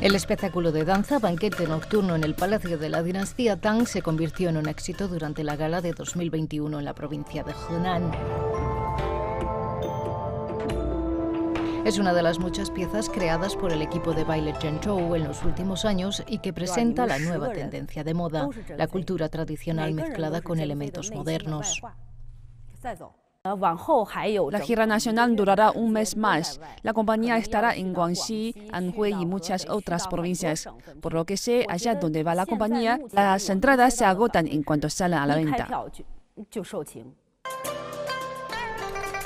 El espectáculo de danza Banquete Nocturno en el Palacio de la Dinastía Tang se convirtió en un éxito durante la gala de 2021 en la provincia de Hunan. Es una de las muchas piezas creadas por el equipo de baile Zhengzhou en los últimos años y que presenta la nueva tendencia de moda, la cultura tradicional mezclada con elementos modernos. La gira nacional durará un mes más. La compañía estará en Guangxi, Anhui y muchas otras provincias. Por lo que sé, allá donde va la compañía, las entradas se agotan en cuanto salen a la venta.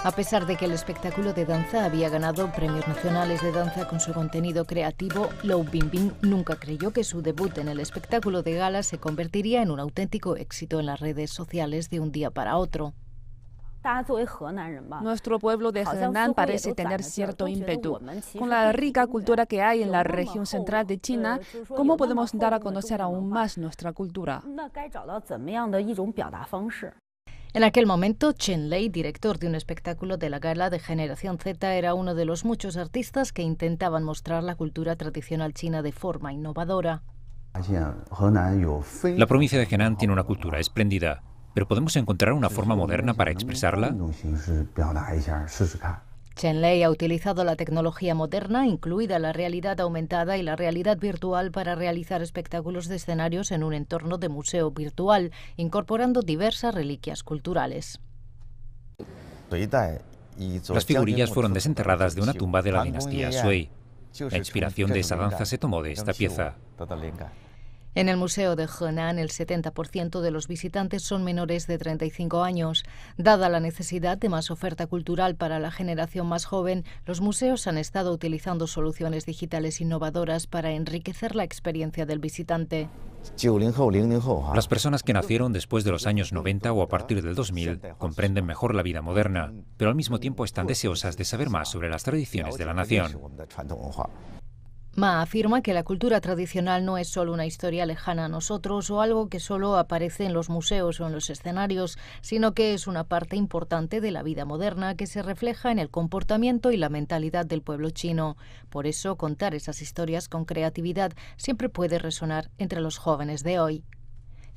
A pesar de que el espectáculo de danza había ganado premios nacionales de danza con su contenido creativo, Lou Bingbing nunca creyó que su debut en el espectáculo de gala se convertiría en un auténtico éxito en las redes sociales de un día para otro. Nuestro pueblo de Henan parece tener cierto ímpetu. Con la rica cultura que hay en la región central de China, ¿cómo podemos dar a conocer aún más nuestra cultura? En aquel momento, Chen Lei, director de un espectáculo de la gala de Generación Z, era uno de los muchos artistas que intentaban mostrar la cultura tradicional china de forma innovadora. La provincia de Henan tiene una cultura espléndida pero podemos encontrar una forma moderna para expresarla. Chen Lei ha utilizado la tecnología moderna, incluida la realidad aumentada y la realidad virtual, para realizar espectáculos de escenarios en un entorno de museo virtual, incorporando diversas reliquias culturales. Las figurillas fueron desenterradas de una tumba de la dinastía Sui. La inspiración de esa danza se tomó de esta pieza. En el Museo de Henan, el 70% de los visitantes son menores de 35 años. Dada la necesidad de más oferta cultural para la generación más joven, los museos han estado utilizando soluciones digitales innovadoras para enriquecer la experiencia del visitante. Las personas que nacieron después de los años 90 o a partir del 2000 comprenden mejor la vida moderna, pero al mismo tiempo están deseosas de saber más sobre las tradiciones de la nación. Ma afirma que la cultura tradicional no es solo una historia lejana a nosotros o algo que solo aparece en los museos o en los escenarios, sino que es una parte importante de la vida moderna que se refleja en el comportamiento y la mentalidad del pueblo chino. Por eso, contar esas historias con creatividad siempre puede resonar entre los jóvenes de hoy.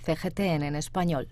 CGTN en español.